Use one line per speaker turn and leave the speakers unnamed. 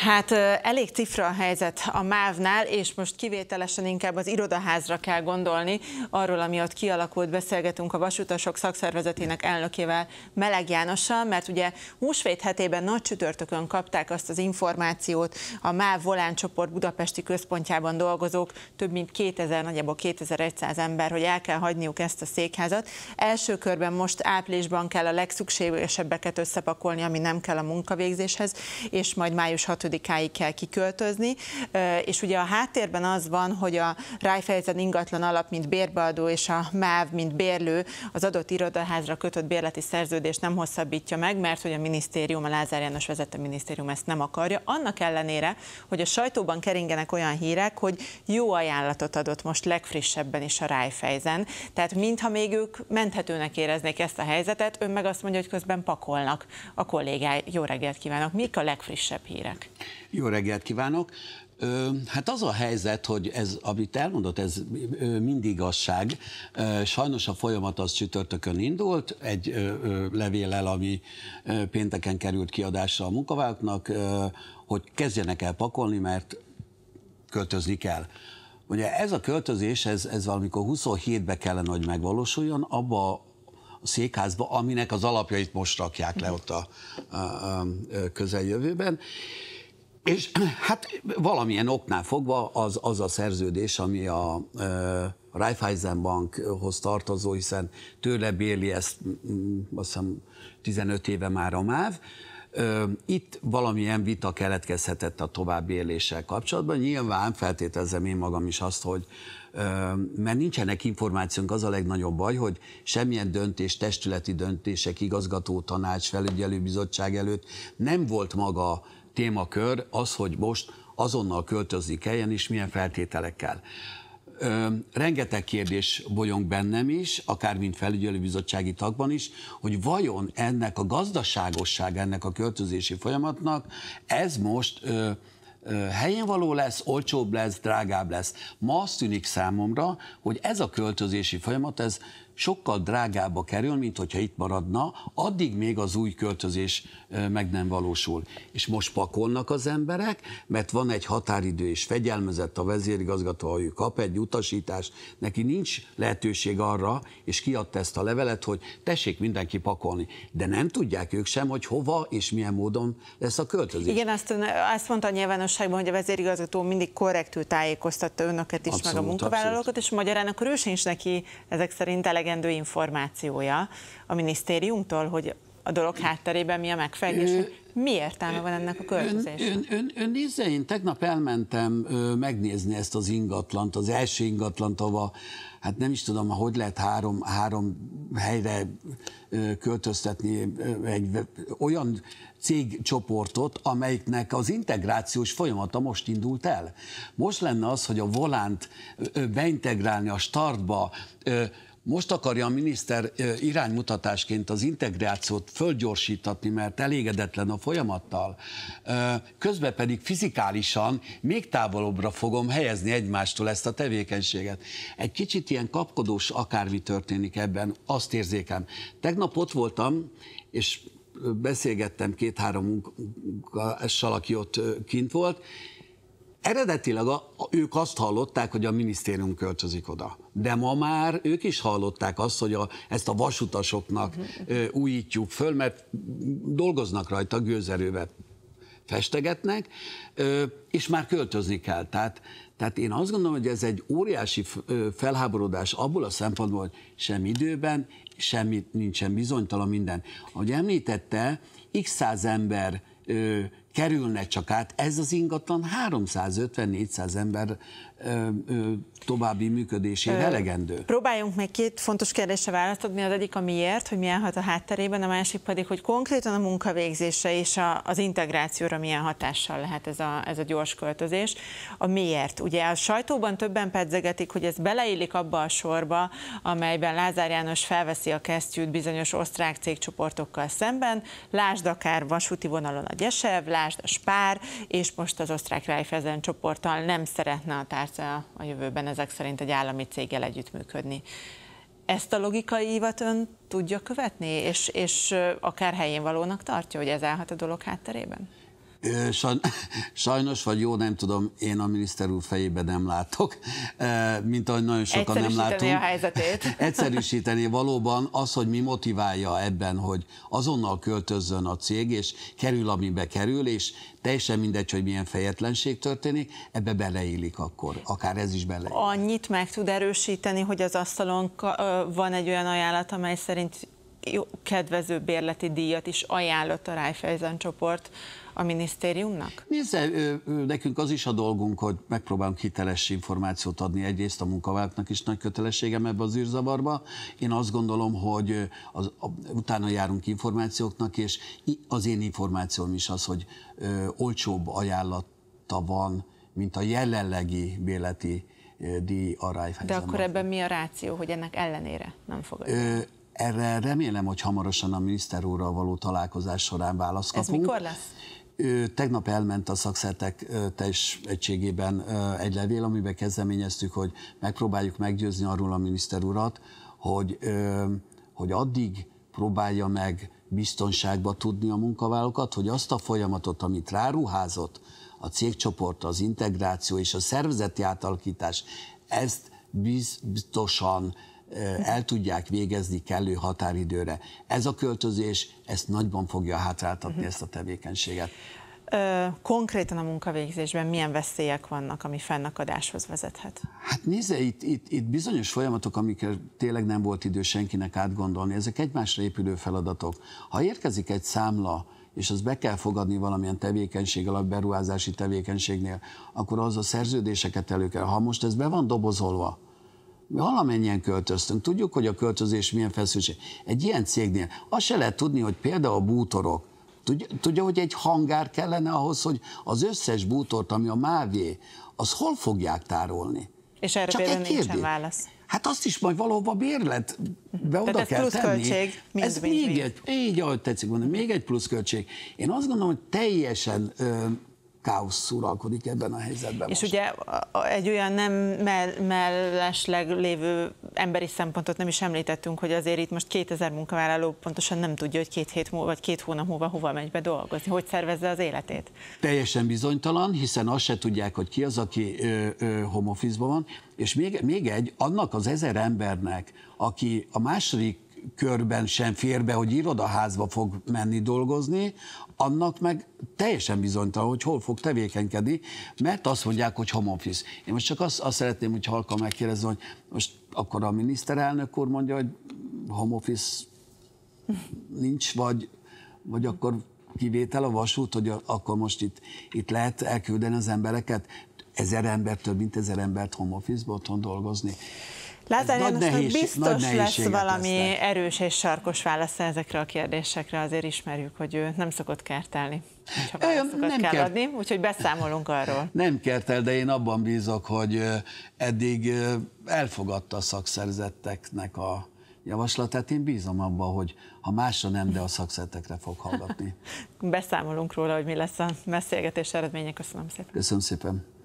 Hát elég cifra a helyzet a MÁV-nál, és most kivételesen inkább az irodaházra kell gondolni. Arról, ami ott kialakult, beszélgetünk a Vasutasok Szakszervezetének elnökével, Meleg Jánossal, mert ugye húsvét hetében nagy csütörtökön kapták azt az információt a MÁV Volán csoport budapesti központjában dolgozók, több mint 2000, nagyjából 2100 ember, hogy el kell hagyniuk ezt a székházat. Első körben most áprilisban kell a legszükségesebbeket összepakolni, ami nem kell a munkavégzéshez, és majd május 6 26-áig kell kiköltözni, és ugye a háttérben az van, hogy a rájfejezen ingatlan alap, mint bérbeadó, és a MÁV, mint bérlő az adott irodaházra kötött bérleti szerződést nem hosszabbítja meg, mert hogy a minisztérium, a Lázár János vezette minisztérium ezt nem akarja. Annak ellenére, hogy a sajtóban keringenek olyan hírek, hogy jó ajánlatot adott most legfrissebben is a Rájfejezen, tehát mintha még ők menthetőnek éreznék ezt a helyzetet, ön meg azt mondja, hogy közben pakolnak a kollégái. Jó reggelt kívánok! Mik a legfrissebb hírek?
Jó reggelt kívánok! Hát az a helyzet, hogy ez, amit elmondott, ez mind igazság. Sajnos a folyamat az csütörtökön indult, egy levéllel, ami pénteken került kiadásra a munkavállalóknak, hogy kezdjenek el pakolni, mert költözni kell. Ugye ez a költözés, ez, ez valamikor 27-be kellene, hogy megvalósuljon, abba a székházba, aminek az alapjait most rakják le ott a, a, a közeljövőben. És hát valamilyen oknál fogva az, az a szerződés, ami a e, Raiffeisen Bankhoz tartozó, hiszen tőle béli ezt azt hiszem 15 éve már a MÁV, itt valamilyen vita keletkezhetett a további éléssel kapcsolatban. Nyilván feltételezem én magam is azt, hogy mert nincsenek információnk, az a legnagyobb baj, hogy semmilyen döntés, testületi döntések, igazgató tanács, felügyelőbizottság előtt nem volt maga témakör az, hogy most azonnal költözni kelljen, és milyen feltételekkel. Ö, rengeteg kérdés bolyong bennem is, akár mint felügyelőbizottsági tagban is, hogy vajon ennek a gazdaságosság, ennek a költözési folyamatnak ez most ö, ö, helyén való lesz, olcsóbb lesz, drágább lesz. Ma azt tűnik számomra, hogy ez a költözési folyamat, ez sokkal drágába kerül, mint hogyha itt maradna, addig még az új költözés meg nem valósul. És most pakolnak az emberek, mert van egy határidő, és fegyelmezett a vezérigazgató, ha ő kap egy utasítást, neki nincs lehetőség arra, és kiadta ezt a levelet, hogy tessék mindenki pakolni. De nem tudják ők sem, hogy hova és milyen módon lesz a költözés. Igen,
azt, azt mondta a nyilvánosságban, hogy a vezérigazgató mindig korrektül tájékoztatta önöket is, abszolút, meg a munkavállalókat, abszolút. és magyarán akkor ő sincs neki ezek szerint elegendő elegendő információja a minisztériumtól, hogy a dolog hátterében mi a megfejlés, mi értelme van ennek a költözésnek? Ön,
ön, ön, ön nézze, én tegnap elmentem ö, megnézni ezt az ingatlant, az első ingatlant, ahol hát nem is tudom, hogy lehet három, három helyre ö, költöztetni ö, egy ö, olyan cégcsoportot, amelyiknek az integrációs folyamata most indult el. Most lenne az, hogy a volánt beintegrálni a startba, most akarja a miniszter iránymutatásként az integrációt fölgyorsítatni, mert elégedetlen a folyamattal. Közben pedig fizikálisan még távolabbra fogom helyezni egymástól ezt a tevékenységet. Egy kicsit ilyen kapkodós akármi történik ebben, azt érzékem. Tegnap ott voltam, és beszélgettem két-három munkással, aki ott kint volt, Eredetileg a, ők azt hallották, hogy a minisztérium költözik oda. De ma már ők is hallották azt, hogy a, ezt a vasutasoknak ö, újítjuk föl, mert dolgoznak rajta, gőzerővel festegetnek, és már költözni kell. Tehát, tehát én azt gondolom, hogy ez egy óriási felháborodás abból a szempontból, hogy sem időben, semmit nincsen bizonytalan minden. Ahogy említette, x száz ember kerülne csak át. Ez az ingatlan 350-400 ember ö, ö, további működésére elegendő.
Próbáljunk meg két fontos kérdésre választ adni. Az egyik a miért, hogy milyen hat a hátterében, a másik pedig, hogy konkrétan a munkavégzése és a, az integrációra milyen hatással lehet ez a, ez a gyors költözés. A miért? Ugye a sajtóban többen pedzegetik, hogy ez beleillik abba a sorba, amelyben Lázár János felveszi a kesztyűt bizonyos osztrák cégcsoportokkal szemben. Lásd akár vasúti vonalon a Gyesev, lásd a Spár, és most az osztrák Raiffeisen csoporttal nem szeretne a tárca a jövőben ezek szerint egy állami céggel együttműködni. Ezt a logikai ívat ön tudja követni, és, és akár helyén valónak tartja, hogy ez állhat a dolog hátterében?
Sajnos, vagy jó, nem tudom, én a miniszter úr fejébe nem látok, mint ahogy nagyon sokan nem látunk. a
helyzetét. Egyszerűsíteni
valóban az, hogy mi motiválja ebben, hogy azonnal költözzön a cég, és kerül, amibe kerül, és teljesen mindegy, hogy milyen fejetlenség történik, ebbe beleillik akkor, akár ez is beleillik.
Annyit meg tud erősíteni, hogy az asztalon van egy olyan ajánlat, amely szerint jó, kedvező bérleti díjat is ajánlott a Raiffeisen csoport a minisztériumnak?
Nézze, nekünk az is a dolgunk, hogy megpróbálunk hiteles információt adni egyrészt a munkavállalóknak is nagy kötelességem ebbe az űrzavarba. Én azt gondolom, hogy az, a, utána járunk információknak, és az én információm is az, hogy ö, olcsóbb ajánlata van, mint a jelenlegi béleti díj arra. De akkor ebben
mi a ráció, hogy ennek ellenére
nem fogadják? Erre remélem, hogy hamarosan a miniszter úrral való találkozás során választ kapunk. Ez mikor lesz? Ő tegnap elment a szakszertek teljes egységében egy levél, amiben kezdeményeztük, hogy megpróbáljuk meggyőzni arról a miniszter urat, hogy, hogy addig próbálja meg biztonságba tudni a munkavállalókat, hogy azt a folyamatot, amit ráruházott a cégcsoport, az integráció és a szervezeti átalakítás, ezt biztosan el tudják végezni kellő határidőre. Ez a költözés ezt nagyban fogja hátráltatni ezt a tevékenységet. Konkrétan
a munkavégzésben milyen veszélyek vannak, ami fennakadáshoz vezethet?
Hát nézze, itt, itt, itt bizonyos folyamatok, amikkel tényleg nem volt idő senkinek átgondolni, ezek egymásra épülő feladatok. Ha érkezik egy számla, és az be kell fogadni valamilyen tevékenység alatt, beruházási tevékenységnél, akkor az a szerződéseket elő kell. Ha most ez be van dobozolva, mi valamennyien költöztünk, tudjuk, hogy a költözés milyen feszültség. Egy ilyen cégnél azt se lehet tudni, hogy például a bútorok, tudja, tudja, hogy egy hangár kellene ahhoz, hogy az összes bútort, ami a mávé, az hol fogják tárolni? És erre Csak egy kérdés. válasz. Hát azt is majd valahova bérletbe oda kell tenni. Költség, mind, ez mind, még mind. egy, így ahogy tetszik mondani, még egy pluszköltség. Én azt gondolom, hogy teljesen ö, káosz uralkodik ebben a helyzetben. És most.
ugye egy olyan nem mell- mellesleg lévő emberi szempontot nem is említettünk, hogy azért itt most 2000 munkavállaló pontosan nem tudja, hogy két hét múlva, vagy két hónap múlva hova megy be dolgozni, hogy szervezze az életét.
Teljesen bizonytalan, hiszen azt se tudják, hogy ki az, aki ö, ö, home van. És még, még egy, annak az ezer embernek, aki a második körben sem fér be, hogy irodaházba fog menni dolgozni, annak meg teljesen bizonytalan, hogy hol fog tevékenykedni, mert azt mondják, hogy home office. Én most csak azt, azt szeretném, hogy halkan megkérdezni, hogy most akkor a miniszterelnök úr mondja, hogy home office nincs, vagy, vagy akkor kivétel a vasút, hogy akkor most itt, itt lehet elküldeni az embereket, ezer ember, több mint ezer embert home office-ba otthon dolgozni. Lázár nehéz, biztos lesz valami
lesznek. erős és sarkos válasz ezekre a kérdésekre, azért ismerjük, hogy ő nem szokott kertelni. Ő, nem kell, kert. adni, úgyhogy beszámolunk arról.
Nem kertel, de én abban bízok, hogy eddig elfogadta a szakszerzetteknek a javaslatát. Én bízom abban, hogy ha másra nem, de a szakszertekre fog hallgatni.
Beszámolunk róla, hogy mi lesz a beszélgetés eredménye. Köszönöm szépen.
Köszönöm szépen.